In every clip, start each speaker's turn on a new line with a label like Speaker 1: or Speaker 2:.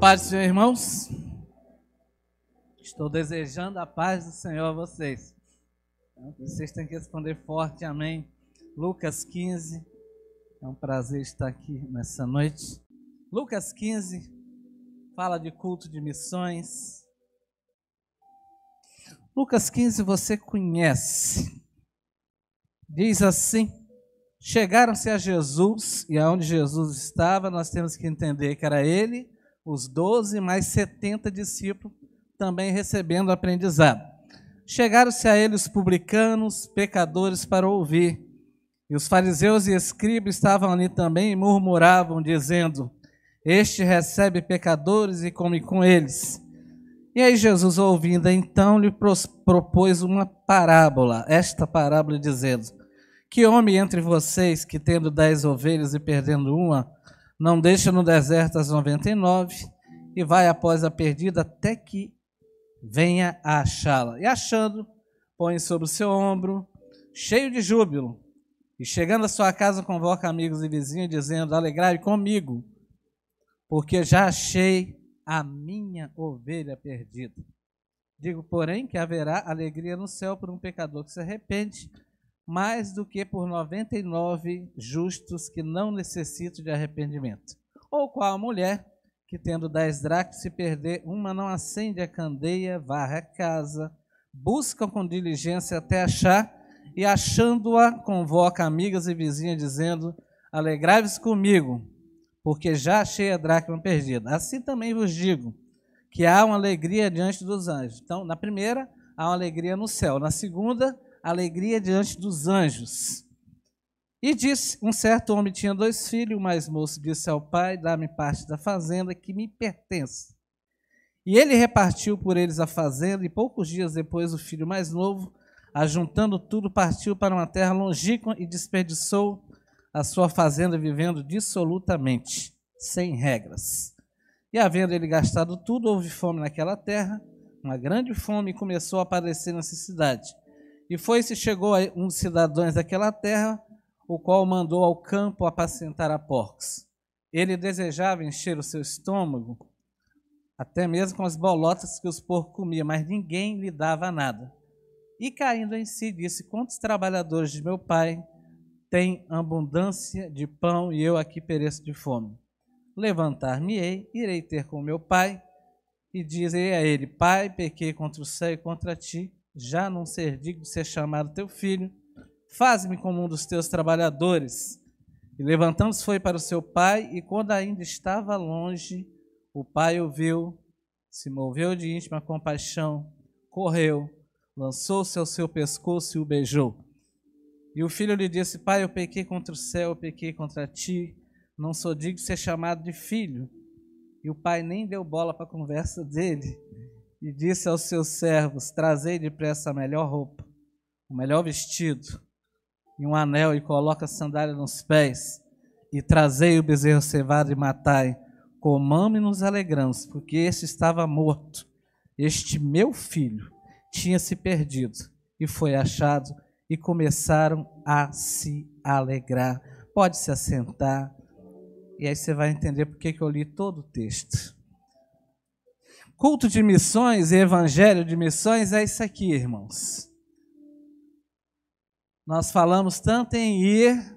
Speaker 1: paz do Senhor, irmãos. Estou desejando a paz do Senhor a vocês. Vocês têm que responder forte, amém. Lucas 15. É um prazer estar aqui nessa noite. Lucas 15 fala de culto de missões. Lucas 15 você conhece. Diz assim: Chegaram-se a Jesus, e aonde Jesus estava, nós temos que entender que era ele os doze, mais setenta discípulos também recebendo aprendizado. Chegaram-se a ele os publicanos, pecadores, para ouvir. E os fariseus e escribas estavam ali também e murmuravam, dizendo: Este recebe pecadores e come com eles. E aí Jesus, ouvindo, então lhe propôs uma parábola, esta parábola dizendo: Que homem entre vocês que, tendo dez ovelhas e perdendo uma, não deixa no deserto as 99 e vai após a perdida até que venha a achá-la. E achando, põe sobre o seu ombro, cheio de júbilo. E chegando à sua casa, convoca amigos e vizinhos, dizendo: Alegrai comigo, porque já achei a minha ovelha perdida. Digo, porém, que haverá alegria no céu por um pecador que se arrepende mais do que por 99 justos que não necessitam de arrependimento. Ou qual a mulher que, tendo dez dracmas, se perder uma, não acende a candeia, varre a casa, busca com diligência até achar, e achando-a, convoca amigas e vizinhas, dizendo: Alegrai-vos comigo, porque já achei a dracma perdida. Assim também vos digo que há uma alegria diante dos anjos. Então, na primeira, há uma alegria no céu. Na segunda, alegria diante dos anjos. E disse: Um certo homem tinha dois filhos, o mais moço disse ao pai: Dá-me parte da fazenda que me pertence. E ele repartiu por eles a fazenda, e poucos dias depois o filho mais novo, ajuntando tudo, partiu para uma terra longínqua e desperdiçou a sua fazenda, vivendo dissolutamente, sem regras. E havendo ele gastado tudo, houve fome naquela terra, uma grande fome, e começou a aparecer necessidade. E foi-se chegou a uns cidadãos daquela terra, o qual mandou ao campo apacentar a porcos. Ele desejava encher o seu estômago, até mesmo com as bolotas que os porcos comiam, mas ninguém lhe dava nada. E caindo em si, disse: Quantos trabalhadores de meu pai têm abundância de pão e eu aqui pereço de fome? Levantar-me-ei, irei ter com meu pai e direi a ele: Pai, pequei contra o céu e contra ti já não ser digno de ser chamado teu filho, faz-me como um dos teus trabalhadores. E levantando-se foi para o seu pai, e quando ainda estava longe, o pai o viu, se moveu de íntima compaixão, correu, lançou-se ao seu pescoço e o beijou. E o filho lhe disse: Pai, eu pequei contra o céu, eu pequei contra ti, não sou digno de ser chamado de filho. E o pai nem deu bola para a conversa dele e disse aos seus servos: Trazei depressa a melhor roupa, o melhor vestido e um anel, e coloca a sandália nos pés, e trazei o bezerro cevado e matai. Comamos e nos alegramos, porque este estava morto, este meu filho tinha se perdido e foi achado, e começaram a se alegrar. Pode se assentar, e aí você vai entender porque que eu li todo o texto. Culto de missões e evangelho de missões é isso aqui, irmãos. Nós falamos tanto em ir,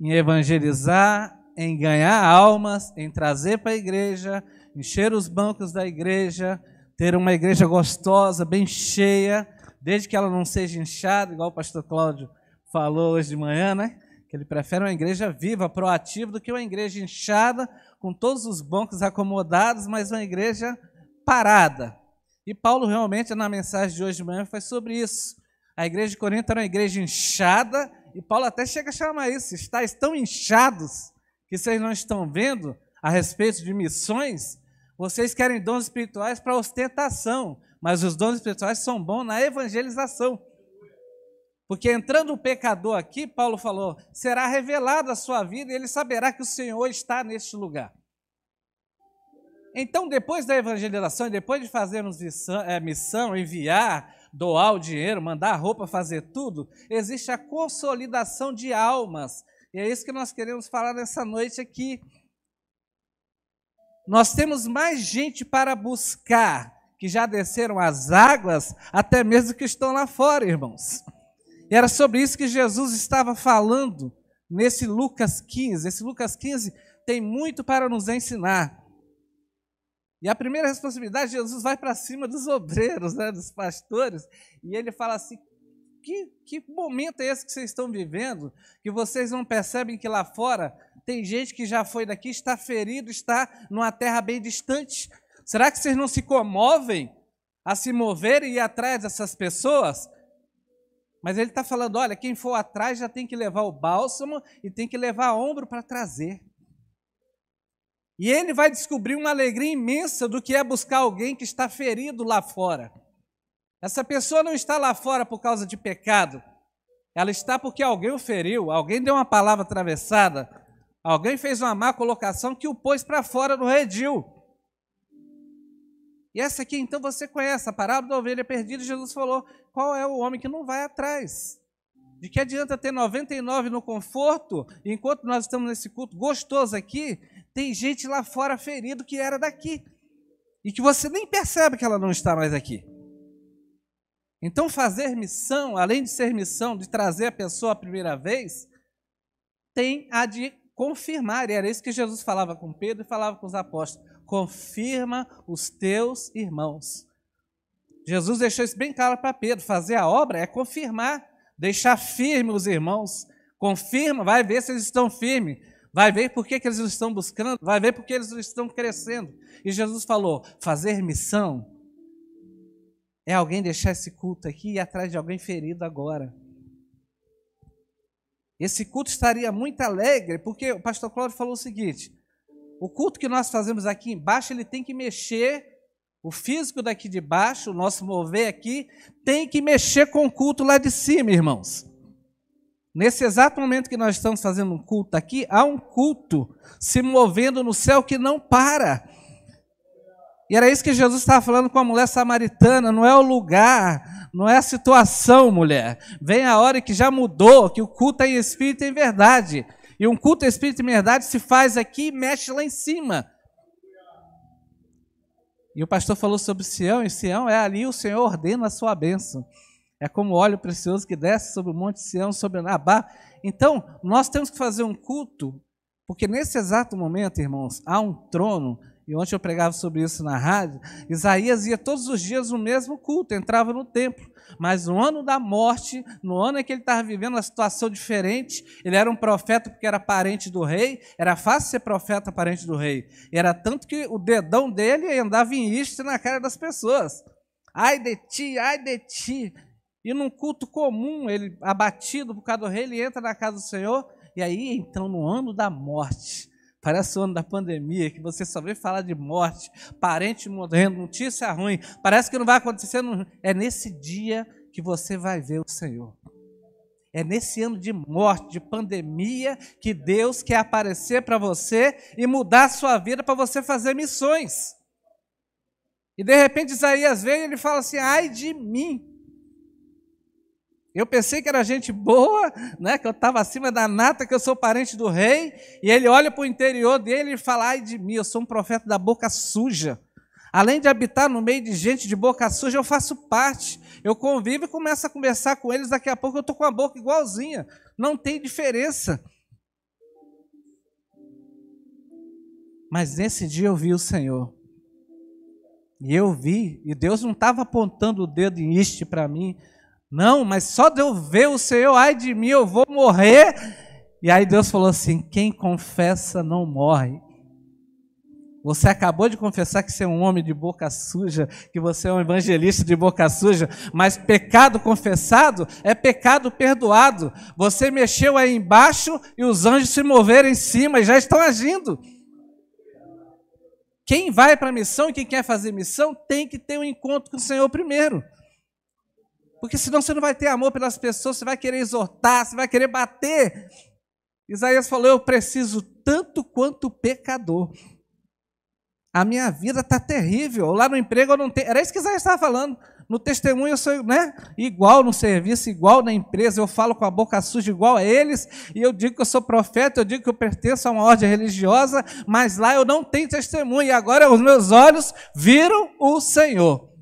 Speaker 1: em evangelizar, em ganhar almas, em trazer para a igreja, encher os bancos da igreja, ter uma igreja gostosa, bem cheia, desde que ela não seja inchada, igual o pastor Cláudio falou hoje de manhã, né? Que ele prefere uma igreja viva, proativa, do que uma igreja inchada, com todos os bancos acomodados, mas uma igreja parada. E Paulo realmente, na mensagem de hoje de manhã, foi sobre isso. A igreja de Corinto era uma igreja inchada, e Paulo até chega a chamar isso: estáis tão inchados que vocês não estão vendo a respeito de missões. Vocês querem dons espirituais para ostentação, mas os dons espirituais são bons na evangelização. Porque entrando o pecador aqui, Paulo falou, será revelada a sua vida e ele saberá que o Senhor está neste lugar. Então, depois da evangelização e depois de fazermos missão, é, missão, enviar, doar o dinheiro, mandar roupa, fazer tudo, existe a consolidação de almas. E é isso que nós queremos falar nessa noite aqui. Nós temos mais gente para buscar que já desceram as águas, até mesmo que estão lá fora, irmãos. E era sobre isso que Jesus estava falando nesse Lucas 15. Esse Lucas 15 tem muito para nos ensinar. E a primeira responsabilidade, Jesus vai para cima dos obreiros, né, dos pastores, e ele fala assim: que, que momento é esse que vocês estão vivendo? Que vocês não percebem que lá fora tem gente que já foi daqui, está ferido, está numa terra bem distante. Será que vocês não se comovem a se moverem e ir atrás dessas pessoas? Mas ele está falando: olha, quem for atrás já tem que levar o bálsamo e tem que levar ombro para trazer. E ele vai descobrir uma alegria imensa do que é buscar alguém que está ferido lá fora. Essa pessoa não está lá fora por causa de pecado. Ela está porque alguém o feriu, alguém deu uma palavra atravessada, alguém fez uma má colocação que o pôs para fora do redil. E essa aqui, então, você conhece, a parábola da ovelha perdida, Jesus falou, qual é o homem que não vai atrás? De que adianta ter 99 no conforto, enquanto nós estamos nesse culto gostoso aqui, tem gente lá fora ferido que era daqui e que você nem percebe que ela não está mais aqui. Então, fazer missão, além de ser missão de trazer a pessoa a primeira vez, tem a de confirmar, e era isso que Jesus falava com Pedro e falava com os apóstolos: confirma os teus irmãos. Jesus deixou isso bem claro para Pedro: fazer a obra é confirmar, deixar firme os irmãos. Confirma, vai ver se eles estão firmes. Vai ver por que, que eles estão buscando, vai ver por que eles estão crescendo. E Jesus falou: fazer missão é alguém deixar esse culto aqui e ir atrás de alguém ferido agora. Esse culto estaria muito alegre, porque o pastor Cláudio falou o seguinte: o culto que nós fazemos aqui embaixo, ele tem que mexer o físico daqui de baixo, o nosso mover aqui, tem que mexer com o culto lá de cima, irmãos. Nesse exato momento que nós estamos fazendo um culto aqui, há um culto se movendo no céu que não para. E era isso que Jesus estava falando com a mulher samaritana: não é o lugar, não é a situação, mulher. Vem a hora que já mudou, que o culto é em espírito e em verdade. E um culto em espírito e em verdade se faz aqui e mexe lá em cima. E o pastor falou sobre Sião, e Sião é ali o Senhor ordena a sua bênção. É como óleo precioso que desce sobre o monte Sião, sobre Nabá. Então, nós temos que fazer um culto, porque nesse exato momento, irmãos, há um trono e ontem eu pregava sobre isso na rádio. Isaías ia todos os dias no mesmo culto, entrava no templo. Mas no ano da morte, no ano em que ele estava vivendo uma situação diferente, ele era um profeta porque era parente do rei, era fácil ser profeta parente do rei. E era tanto que o dedão dele andava em isto na cara das pessoas. Ai de ti, ai de ti. E num culto comum, ele abatido por causa do rei, ele entra na casa do Senhor. E aí, então, no ano da morte, parece o ano da pandemia, que você só vê falar de morte, parente morrendo, notícia ruim, parece que não vai acontecer. É nesse dia que você vai ver o Senhor. É nesse ano de morte, de pandemia, que Deus quer aparecer para você e mudar a sua vida para você fazer missões. E de repente Isaías vem e ele fala assim: ai de mim, eu pensei que era gente boa, né, que eu estava acima da nata, que eu sou parente do rei, e ele olha para o interior dele e fala: ai de mim, eu sou um profeta da boca suja. Além de habitar no meio de gente de boca suja, eu faço parte. Eu convivo e começo a conversar com eles. Daqui a pouco eu estou com a boca igualzinha. Não tem diferença. Mas nesse dia eu vi o Senhor. E eu vi, e Deus não estava apontando o dedo em este para mim, não, mas só de eu ver o Senhor, ai de mim, eu vou morrer. E aí Deus falou assim: quem confessa não morre. Você acabou de confessar que você é um homem de boca suja, que você é um evangelista de boca suja, mas pecado confessado é pecado perdoado. Você mexeu aí embaixo e os anjos se moveram em cima e já estão agindo. Quem vai para a missão e quem quer fazer missão tem que ter um encontro com o Senhor primeiro. Porque senão você não vai ter amor pelas pessoas, você vai querer exortar, você vai querer bater. Isaías falou: Eu preciso tanto quanto o pecador. A minha vida está terrível. Lá no emprego eu não tenho. Era isso que Isaías estava falando. No testemunho eu sou né, igual no serviço, igual na empresa. Eu falo com a boca suja igual a eles. E eu digo que eu sou profeta, eu digo que eu pertenço a uma ordem religiosa. Mas lá eu não tenho testemunho. E agora os meus olhos viram o Senhor.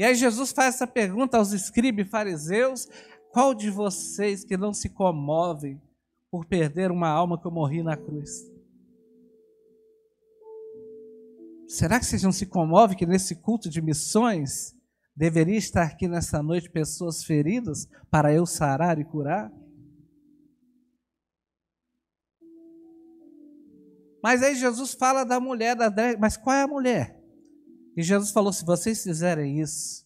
Speaker 1: E aí Jesus faz essa pergunta aos escribas e fariseus: qual de vocês que não se comovem por perder uma alma que eu morri na cruz? Será que vocês não se comovem que nesse culto de missões deveria estar aqui nessa noite pessoas feridas para eu sarar e curar? Mas aí Jesus fala da mulher, da... mas qual é a mulher? E Jesus falou: se vocês fizerem isso,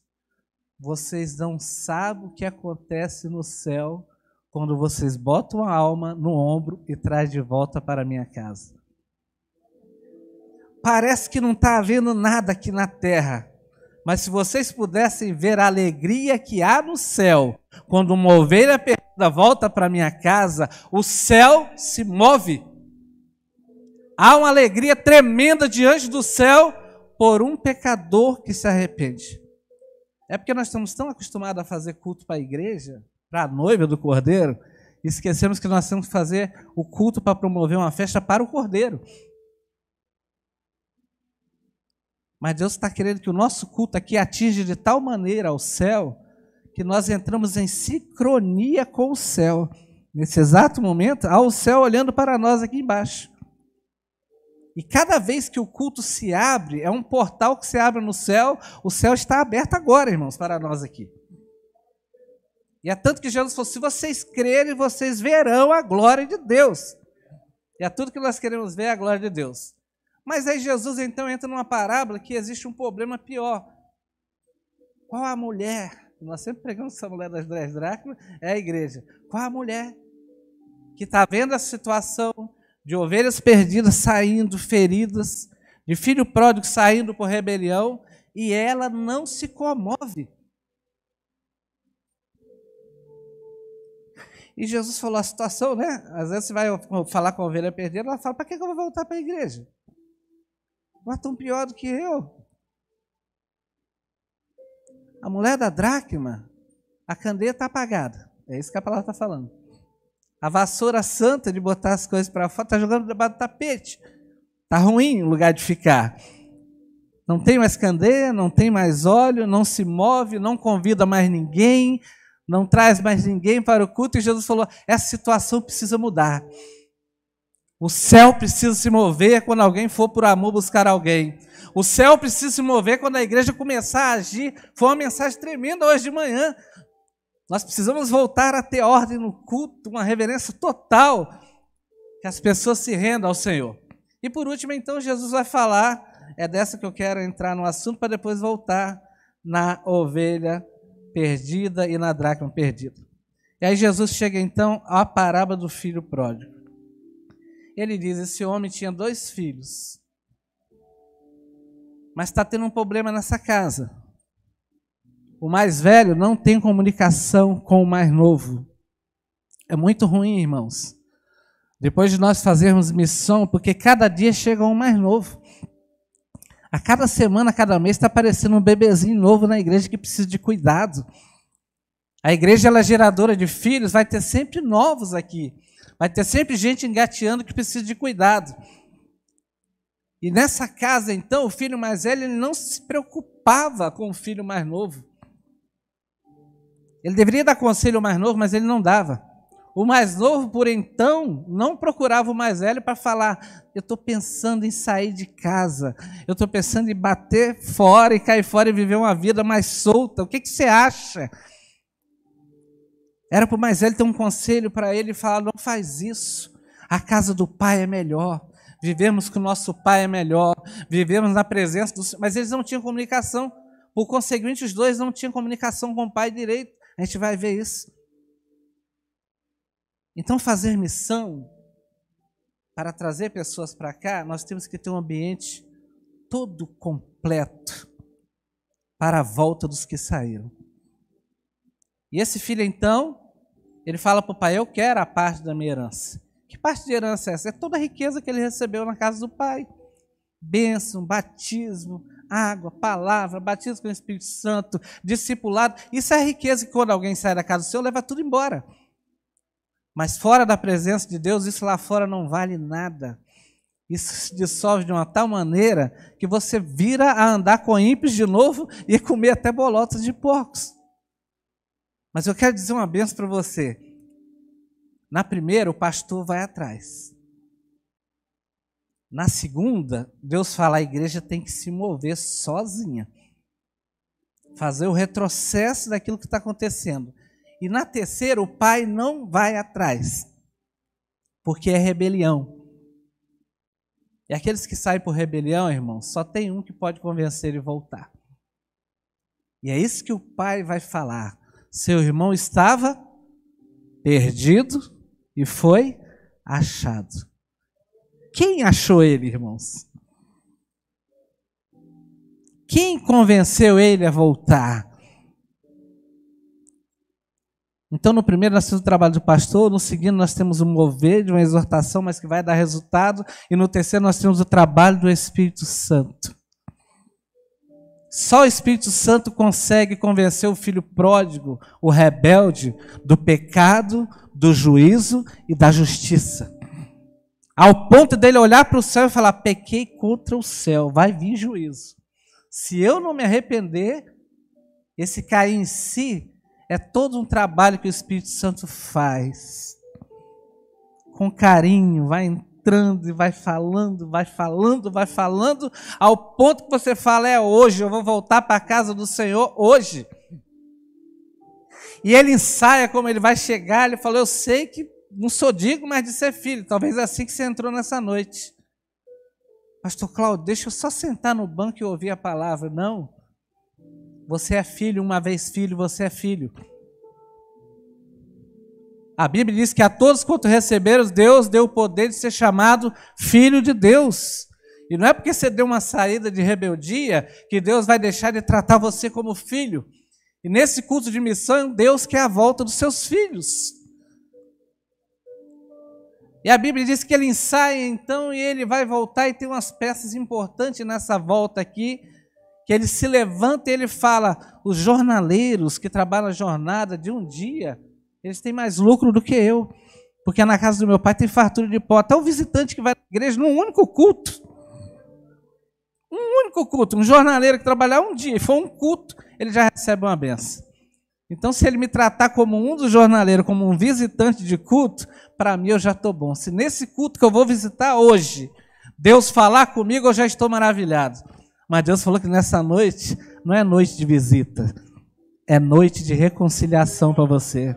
Speaker 1: vocês não sabem o que acontece no céu quando vocês botam a alma no ombro e traz de volta para a minha casa. Parece que não está havendo nada aqui na terra, mas se vocês pudessem ver a alegria que há no céu, quando uma ovelha perdida volta para minha casa, o céu se move. Há uma alegria tremenda diante do céu por um pecador que se arrepende. É porque nós estamos tão acostumados a fazer culto para a igreja, para a noiva do cordeiro, e esquecemos que nós temos que fazer o culto para promover uma festa para o cordeiro. Mas Deus está querendo que o nosso culto aqui atinja de tal maneira ao céu que nós entramos em sincronia com o céu. Nesse exato momento, há o céu olhando para nós aqui embaixo. E cada vez que o culto se abre, é um portal que se abre no céu, o céu está aberto agora, irmãos, para nós aqui. E é tanto que Jesus falou: se vocês crerem, vocês verão a glória de Deus. E é tudo que nós queremos ver é a glória de Deus. Mas aí Jesus então entra numa parábola que existe um problema pior. Qual a mulher? Nós sempre pregamos essa mulher das dez dracmas, é a igreja. Qual a mulher que está vendo a situação, de ovelhas perdidas saindo feridas, de filho pródigo saindo por rebelião, e ela não se comove. E Jesus falou a situação, né? Às vezes você vai falar com a ovelha perdida, ela fala: para que eu vou voltar para a igreja? Mas tão pior do que eu. A mulher da dracma, a candeia está apagada. É isso que a palavra está falando a vassoura santa de botar as coisas para fora, está jogando debaixo do tapete. Está ruim o lugar de ficar. Não tem mais candeia, não tem mais óleo, não se move, não convida mais ninguém, não traz mais ninguém para o culto. E Jesus falou: essa situação precisa mudar. O céu precisa se mover quando alguém for por amor buscar alguém. O céu precisa se mover quando a igreja começar a agir. Foi uma mensagem tremenda hoje de manhã. Nós precisamos voltar a ter ordem no culto, uma reverência total, que as pessoas se rendam ao Senhor. E por último, então, Jesus vai falar, é dessa que eu quero entrar no assunto para depois voltar na ovelha perdida e na dracma perdida. E aí Jesus chega então à parábola do filho pródigo. Ele diz: Esse homem tinha dois filhos, mas está tendo um problema nessa casa. O mais velho não tem comunicação com o mais novo. É muito ruim, irmãos. Depois de nós fazermos missão, porque cada dia chega um mais novo. A cada semana, a cada mês, está aparecendo um bebezinho novo na igreja que precisa de cuidado. A igreja ela é geradora de filhos, vai ter sempre novos aqui. Vai ter sempre gente engateando que precisa de cuidado. E nessa casa, então, o filho mais velho ele não se preocupava com o filho mais novo. Ele deveria dar conselho ao mais novo, mas ele não dava. O mais novo, por então, não procurava o mais velho para falar: eu estou pensando em sair de casa, eu estou pensando em bater fora e cair fora e viver uma vida mais solta. O que, que você acha? Era para o mais velho ter um conselho para ele e falar: não faz isso, a casa do pai é melhor, vivemos com o nosso pai é melhor, vivemos na presença do Senhor. Mas eles não tinham comunicação, por conseguinte, os dois não tinham comunicação com o pai direito. A gente vai ver isso. Então, fazer missão para trazer pessoas para cá, nós temos que ter um ambiente todo completo para a volta dos que saíram. E esse filho, então, ele fala para o pai: Eu quero a parte da minha herança. Que parte de herança é essa? É toda a riqueza que ele recebeu na casa do pai: bênção, batismo, água, palavra, batismo com o Espírito Santo, discipulado. Isso é riqueza que quando alguém sai da casa do Senhor, leva tudo embora. Mas fora da presença de Deus, isso lá fora não vale nada. Isso se dissolve de uma tal maneira que você vira a andar com ímpios de novo e comer até bolotas de porcos. Mas eu quero dizer uma benção para você. Na primeira, o pastor vai atrás. Na segunda, Deus fala: a igreja tem que se mover sozinha, fazer o retrocesso daquilo que está acontecendo. E na terceira, o pai não vai atrás, porque é rebelião. E aqueles que saem por rebelião, irmão, só tem um que pode convencer e voltar. E é isso que o pai vai falar. Seu irmão estava perdido e foi achado. Quem achou ele, irmãos? Quem convenceu ele a voltar? Então, no primeiro, nós temos o trabalho do pastor, no segundo, nós temos o mover de uma exortação, mas que vai dar resultado, e no terceiro, nós temos o trabalho do Espírito Santo. Só o Espírito Santo consegue convencer o filho pródigo, o rebelde, do pecado, do juízo e da justiça. Ao ponto dele olhar para o céu e falar: pequei contra o céu, vai vir juízo. Se eu não me arrepender, esse cair em si é todo um trabalho que o Espírito Santo faz. Com carinho, vai entrando e vai falando, vai falando, vai falando, ao ponto que você fala: é hoje, eu vou voltar para a casa do Senhor hoje. E ele ensaia como ele vai chegar, ele falou: eu sei que não sou digno mais de ser filho. Talvez é assim que você entrou nessa noite. Pastor Cláudio, deixa eu só sentar no banco e ouvir a palavra. Não. Você é filho, uma vez filho, você é filho. A Bíblia diz que a todos quanto receberam, Deus deu o poder de ser chamado filho de Deus. E não é porque você deu uma saída de rebeldia que Deus vai deixar de tratar você como filho. E nesse culto de missão, Deus quer a volta dos seus filhos. E a Bíblia diz que ele ensaia então e ele vai voltar e tem umas peças importantes nessa volta aqui, que ele se levanta e ele fala: os jornaleiros que trabalham a jornada de um dia, eles têm mais lucro do que eu, porque na casa do meu pai tem fartura de pó. Até o visitante que vai à igreja num único culto, um único culto, um jornaleiro que trabalhar um dia e for um culto, ele já recebe uma benção. Então, se ele me tratar como um dos jornaleiros, como um visitante de culto, para mim eu já estou bom. Se nesse culto que eu vou visitar hoje, Deus falar comigo, eu já estou maravilhado. Mas Deus falou que nessa noite não é noite de visita, é noite de reconciliação para você.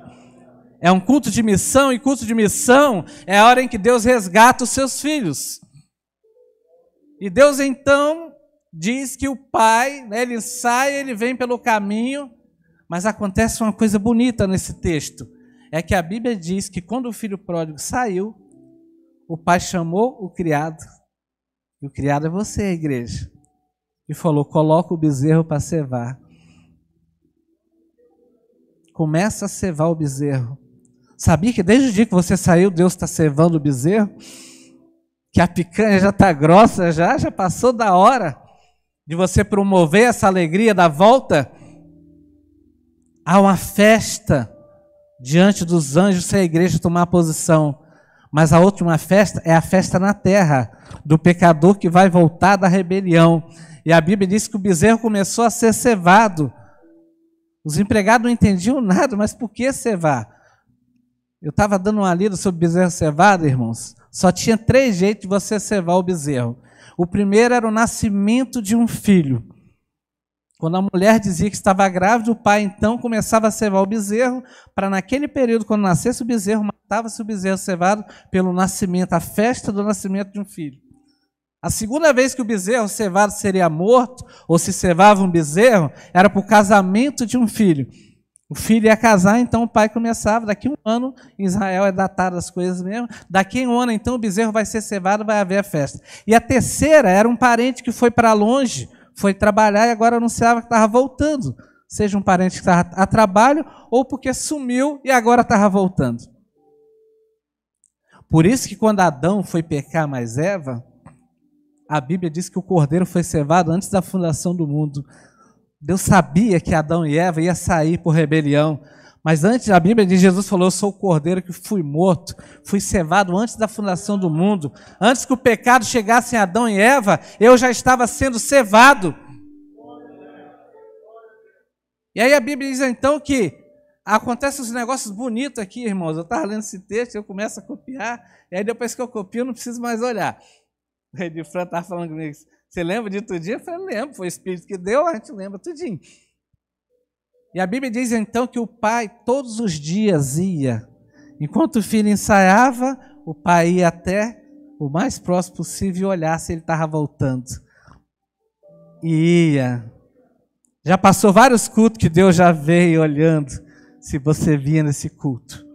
Speaker 1: É um culto de missão, e culto de missão é a hora em que Deus resgata os seus filhos. E Deus então diz que o pai, né, ele sai, ele vem pelo caminho, mas acontece uma coisa bonita nesse texto. É que a Bíblia diz que quando o filho pródigo saiu, o pai chamou o criado. E o criado é você, a igreja. E falou: coloca o bezerro para cevar. Começa a cevar o bezerro. Sabia que desde o dia que você saiu, Deus está cevando o bezerro? Que a picanha já está grossa, já, já passou da hora de você promover essa alegria da volta? Há uma festa diante dos anjos se a igreja tomar posição. Mas a última festa é a festa na terra, do pecador que vai voltar da rebelião. E a Bíblia diz que o bezerro começou a ser cevado. Os empregados não entendiam nada, mas por que cevar? Eu estava dando uma lida sobre bezerro cevado, irmãos. Só tinha três jeitos de você cevar o bezerro. O primeiro era o nascimento de um filho. Quando a mulher dizia que estava grávida, o pai então começava a cevar o bezerro, para naquele período, quando nascesse o bezerro, matava-se o bezerro cevado pelo nascimento, a festa do nascimento de um filho. A segunda vez que o bezerro cevado seria morto, ou se cevava um bezerro, era para o casamento de um filho. O filho ia casar, então o pai começava. Daqui um ano, em Israel é datado as coisas mesmo. Daqui um ano, então, o bezerro vai ser cevado, vai haver a festa. E a terceira era um parente que foi para longe, foi trabalhar e agora anunciava que estava voltando. Seja um parente que estava a trabalho ou porque sumiu e agora estava voltando. Por isso que quando Adão foi pecar mais Eva, a Bíblia diz que o cordeiro foi cevado antes da fundação do mundo. Deus sabia que Adão e Eva ia sair por rebelião, mas antes, a Bíblia diz: Jesus falou, Eu sou o cordeiro que fui morto, fui cevado antes da fundação do mundo. Antes que o pecado chegasse em Adão e Eva, eu já estava sendo cevado. E aí a Bíblia diz então que acontecem os negócios bonitos aqui, irmãos. Eu estava lendo esse texto, eu começo a copiar, e aí depois que eu copio, eu não preciso mais olhar. O Edifran estava falando comigo, você lembra de tudinho? Eu falei, lembro, foi o Espírito que deu, a gente lembra tudinho. E a Bíblia diz então que o pai todos os dias ia. Enquanto o filho ensaiava, o pai ia até o mais próximo possível e olhar se ele estava voltando. E ia. Já passou vários cultos que Deus já veio olhando se você vinha nesse culto.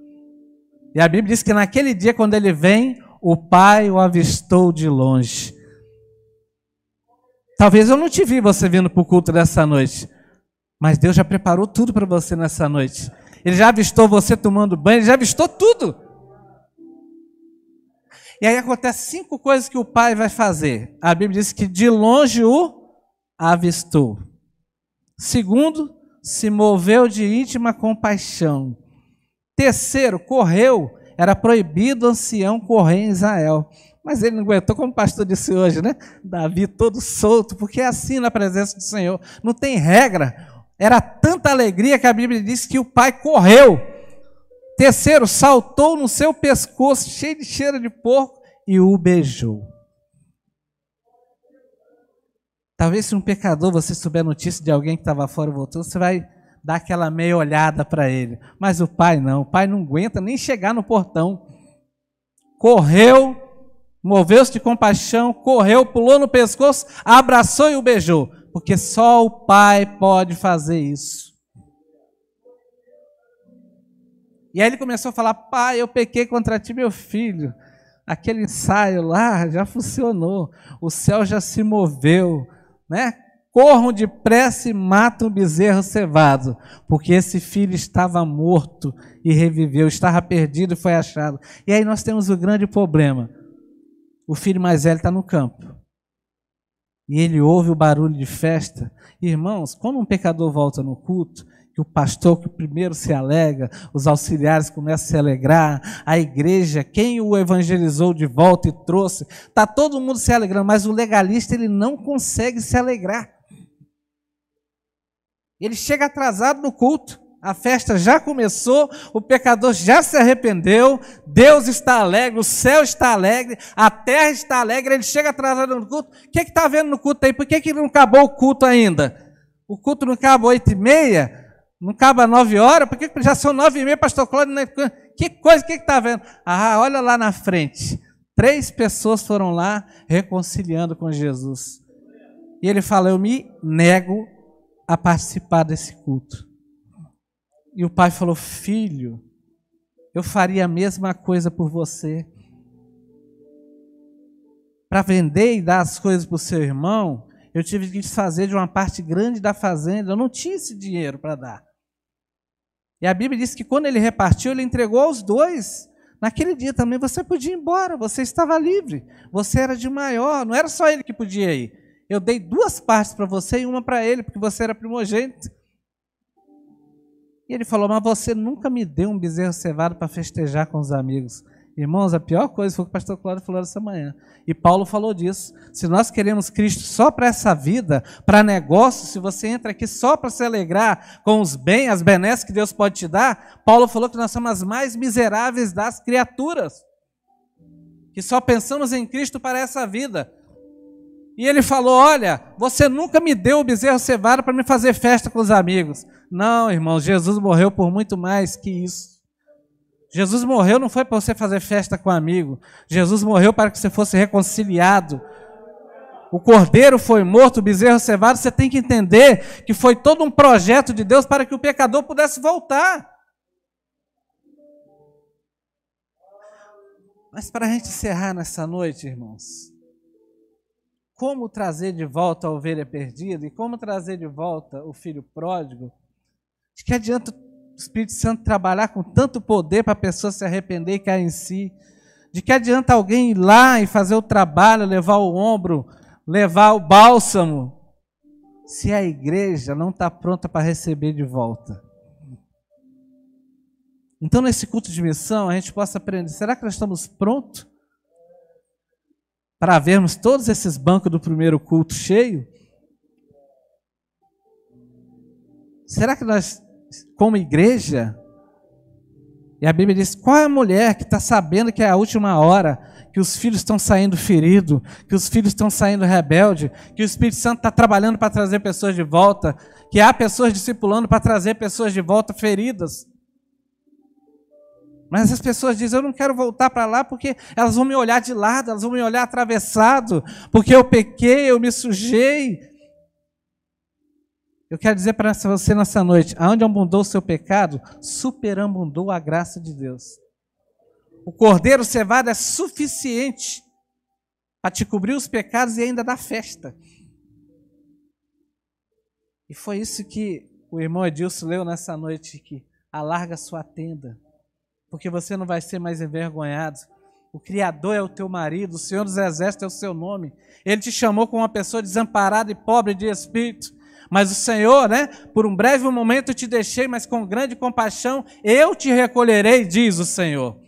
Speaker 1: E a Bíblia diz que naquele dia, quando ele vem, o pai o avistou de longe. Talvez eu não te vi você vindo para o culto dessa noite, mas Deus já preparou tudo para você nessa noite. Ele já avistou você tomando banho, ele já avistou tudo. E aí acontece cinco coisas que o pai vai fazer. A Bíblia diz que de longe o avistou. Segundo, se moveu de íntima compaixão. Terceiro, correu. Era proibido o ancião correr em Israel. Mas ele não aguentou, como o pastor disse hoje, né? Davi todo solto, porque é assim na presença do Senhor. Não tem regra. Era tanta alegria que a Bíblia diz que o pai correu. Terceiro, saltou no seu pescoço, cheio de cheiro de porco, e o beijou. Talvez se um pecador você souber a notícia de alguém que estava fora e voltou, você vai dar aquela meia olhada para ele. Mas o pai não, o pai não aguenta nem chegar no portão. Correu, moveu-se de compaixão, correu, pulou no pescoço, abraçou e o beijou porque só o Pai pode fazer isso. E aí ele começou a falar: Pai, eu pequei contra ti, meu filho. Aquele ensaio lá já funcionou, o céu já se moveu, né? Corram depressa e matam o bezerro cevado, porque esse filho estava morto e reviveu, estava perdido e foi achado. E aí nós temos o grande problema: o filho mais velho está no campo e ele ouve o barulho de festa. Irmãos, quando um pecador volta no culto, que o pastor que primeiro se alega, os auxiliares começam a se alegrar, a igreja, quem o evangelizou de volta e trouxe, está todo mundo se alegrando, mas o legalista ele não consegue se alegrar. Ele chega atrasado no culto. A festa já começou, o pecador já se arrependeu, Deus está alegre, o céu está alegre, a terra está alegre, ele chega atrasado no culto. O que é está vendo no culto aí? Por que, é que não acabou o culto ainda? O culto não acaba oito e meia? Não acaba nove horas? Por que já são nove e meia, pastor Cláudio? É que coisa, o que é está vendo? Ah, olha lá na frente. Três pessoas foram lá reconciliando com Jesus. E ele fala: Eu me nego a participar desse culto e o pai falou: Filho, eu faria a mesma coisa por você. Para vender e dar as coisas para o seu irmão, eu tive que desfazer de uma parte grande da fazenda. Eu não tinha esse dinheiro para dar. E a Bíblia diz que quando ele repartiu, ele entregou aos dois. Naquele dia também você podia ir embora, você estava livre, você era de maior, não era só ele que podia ir. Eu dei duas partes para você e uma para ele, porque você era primogênito. E ele falou: Mas você nunca me deu um bezerro cevado para festejar com os amigos. Irmãos, a pior coisa foi o que o pastor Cláudio falou essa manhã. E Paulo falou disso. Se nós queremos Cristo só para essa vida, para negócio, se você entra aqui só para se alegrar com os bens, as benesses que Deus pode te dar, Paulo falou que nós somos as mais miseráveis das criaturas. Que só pensamos em Cristo para essa vida. E ele falou: Olha, você nunca me deu o bezerro cevado para me fazer festa com os amigos. Não, irmão, Jesus morreu por muito mais que isso. Jesus morreu não foi para você fazer festa com um amigo. Jesus morreu para que você fosse reconciliado. O cordeiro foi morto, o bezerro cevado. Você tem que entender que foi todo um projeto de Deus para que o pecador pudesse voltar. Mas para a gente encerrar nessa noite, irmãos, como trazer de volta a ovelha perdida e como trazer de volta o filho pródigo, de que adianta o Espírito Santo trabalhar com tanto poder para a pessoa se arrepender e cair em si? De que adianta alguém ir lá e fazer o trabalho, levar o ombro, levar o bálsamo, se a igreja não está pronta para receber de volta? Então, nesse culto de missão, a gente possa aprender: será que nós estamos prontos para vermos todos esses bancos do primeiro culto cheio? Será que nós, como igreja, e a Bíblia diz: qual é a mulher que está sabendo que é a última hora, que os filhos estão saindo feridos, que os filhos estão saindo rebelde, que o Espírito Santo está trabalhando para trazer pessoas de volta, que há pessoas discipulando para trazer pessoas de volta feridas? Mas as pessoas dizem: eu não quero voltar para lá porque elas vão me olhar de lado, elas vão me olhar atravessado, porque eu pequei, eu me sujei. Eu quero dizer para você nessa noite: aonde abundou o seu pecado, superabundou a graça de Deus. O cordeiro cevado é suficiente para te cobrir os pecados e ainda dar festa. E foi isso que o irmão Edilson leu nessa noite: que alarga sua tenda porque você não vai ser mais envergonhado. O Criador é o teu marido, o Senhor dos Exércitos é o seu nome. Ele te chamou como uma pessoa desamparada e pobre de espírito. Mas o Senhor, né, por um breve momento te deixei, mas com grande compaixão eu te recolherei, diz o Senhor.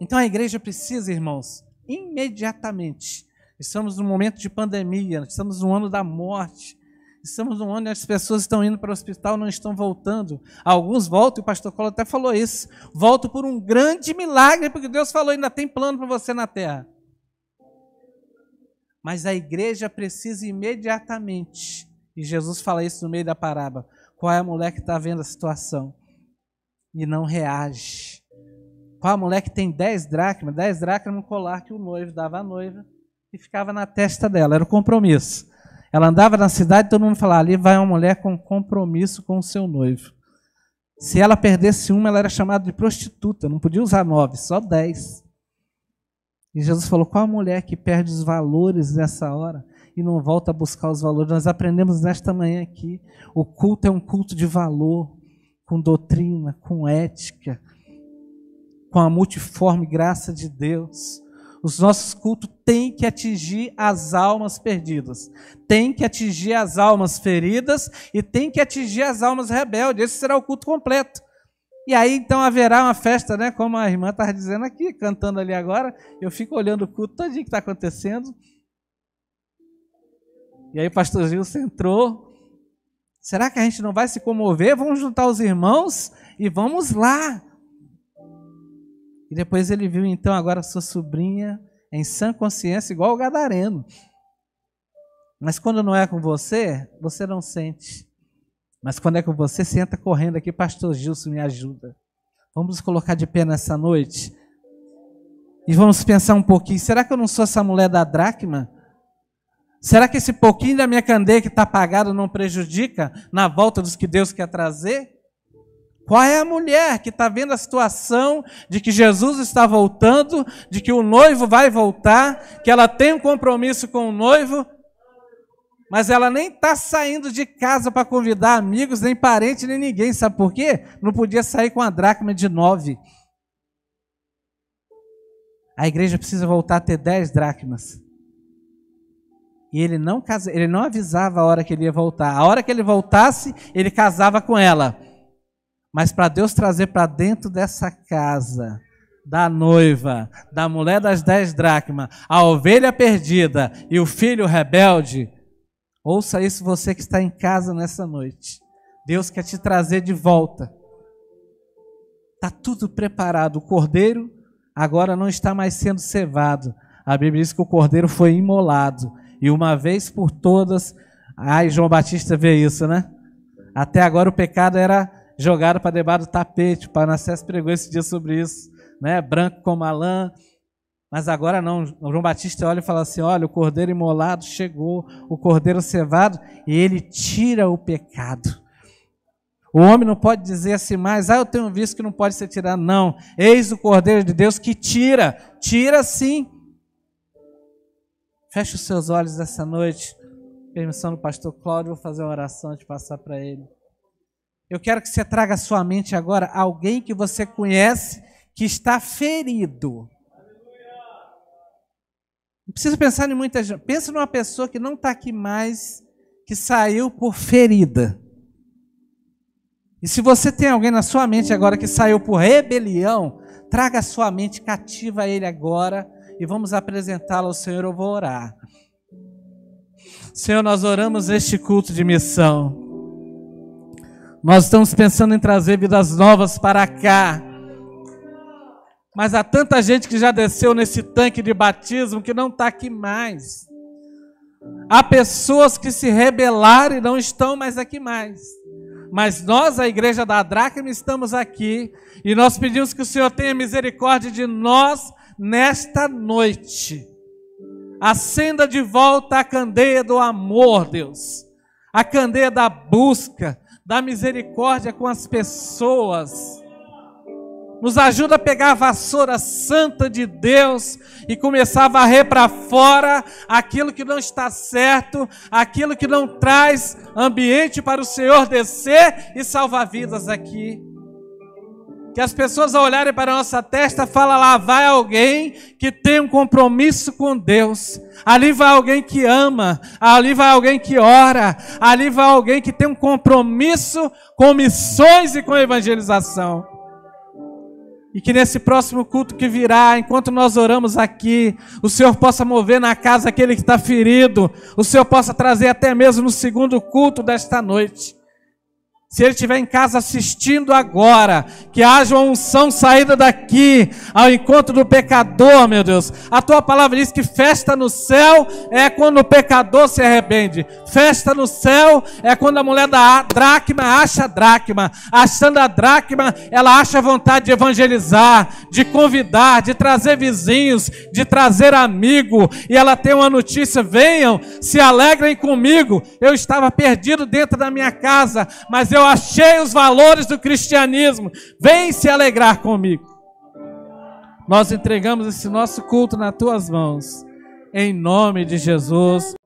Speaker 1: Então a igreja precisa, irmãos, imediatamente. Estamos num momento de pandemia, estamos no ano da morte. Estamos num ano e as pessoas estão indo para o hospital, não estão voltando. Alguns voltam, e o pastor Colo até falou isso. Volto por um grande milagre, porque Deus falou: ainda tem plano para você na terra. Mas a igreja precisa imediatamente, e Jesus fala isso no meio da parábola: qual é a mulher que está vendo a situação e não reage? Qual é a mulher que tem 10 dracmas? 10 dracmas no colar que o noivo dava à noiva e ficava na testa dela, era o compromisso. Ela andava na cidade e todo mundo falava: ali vai uma mulher com compromisso com o seu noivo. Se ela perdesse uma, ela era chamada de prostituta, não podia usar nove, só dez. E Jesus falou: qual a mulher que perde os valores nessa hora e não volta a buscar os valores? Nós aprendemos nesta manhã aqui: o culto é um culto de valor, com doutrina, com ética, com a multiforme graça de Deus. Os nossos cultos têm que atingir as almas perdidas, têm que atingir as almas feridas e têm que atingir as almas rebeldes. Esse será o culto completo. E aí então haverá uma festa, né? Como a irmã estava dizendo aqui, cantando ali agora. Eu fico olhando o culto todinho que está acontecendo. E aí o pastor Gilson entrou. Será que a gente não vai se comover? Vamos juntar os irmãos e vamos lá. E depois ele viu então agora sua sobrinha em sã consciência, igual o gadareno. Mas quando não é com você, você não sente. Mas quando é com você, senta correndo aqui, pastor Gilson, me ajuda. Vamos nos colocar de pé nessa noite. E vamos pensar um pouquinho. Será que eu não sou essa mulher da dracma? Será que esse pouquinho da minha candeia que está apagada não prejudica na volta dos que Deus quer trazer? Qual é a mulher que está vendo a situação de que Jesus está voltando, de que o noivo vai voltar, que ela tem um compromisso com o noivo, mas ela nem está saindo de casa para convidar amigos, nem parente, nem ninguém. Sabe por quê? Não podia sair com a dracma de nove. A igreja precisa voltar a ter dez dracmas. E ele não, ele não avisava a hora que ele ia voltar. A hora que ele voltasse, ele casava com ela. Mas para Deus trazer para dentro dessa casa da noiva, da mulher das dez dracmas, a ovelha perdida e o filho rebelde, ouça isso você que está em casa nessa noite. Deus quer te trazer de volta. Está tudo preparado. O cordeiro agora não está mais sendo cevado. A Bíblia diz que o cordeiro foi imolado. E uma vez por todas. Ai, João Batista vê isso, né? Até agora o pecado era jogaram para debaixo do tapete. O Panassés pregou esse dia sobre isso, né? branco como a lã. Mas agora não, o João Batista olha e fala assim: olha, o cordeiro imolado chegou, o cordeiro cevado, e ele tira o pecado. O homem não pode dizer assim mais, ah, eu tenho visto que não pode ser tirado. Não, eis o cordeiro de Deus que tira, tira sim. Feche os seus olhos essa noite. Permissão do pastor Cláudio, vou fazer uma oração de passar para ele. Eu quero que você traga à sua mente agora alguém que você conhece que está ferido. Não precisa pensar em muita gente. Pensa numa pessoa que não está aqui mais, que saiu por ferida. E se você tem alguém na sua mente agora que saiu por rebelião, traga a sua mente, cativa ele agora e vamos apresentá-lo ao Senhor. Eu vou orar. Senhor, nós oramos este culto de missão. Nós estamos pensando em trazer vidas novas para cá. Mas há tanta gente que já desceu nesse tanque de batismo que não está aqui mais. Há pessoas que se rebelaram e não estão mais aqui mais. Mas nós, a igreja da Dracma, estamos aqui e nós pedimos que o Senhor tenha misericórdia de nós nesta noite. Acenda de volta a candeia do amor, Deus. A candeia da busca, da misericórdia com as pessoas. Nos ajuda a pegar a vassoura santa de Deus e começar a varrer para fora aquilo que não está certo, aquilo que não traz ambiente para o Senhor descer e salvar vidas aqui. Que as pessoas ao olharem para a nossa testa fala lá vai alguém que tem um compromisso com Deus. Ali vai alguém que ama, ali vai alguém que ora, ali vai alguém que tem um compromisso com missões e com evangelização. E que nesse próximo culto que virá, enquanto nós oramos aqui, o Senhor possa mover na casa aquele que está ferido, o Senhor possa trazer até mesmo no segundo culto desta noite se ele estiver em casa assistindo agora, que haja uma unção saída daqui ao encontro do pecador, meu Deus. A tua palavra diz que festa no céu é quando o pecador se arrepende. Festa no céu é quando a mulher da dracma acha dracma. Achando a dracma, ela acha vontade de evangelizar, de convidar, de trazer vizinhos, de trazer amigo. E ela tem uma notícia: venham, se alegrem comigo. Eu estava perdido dentro da minha casa, mas eu eu achei os valores do cristianismo. Vem se alegrar comigo. Nós entregamos esse nosso culto nas tuas mãos. Em nome de Jesus.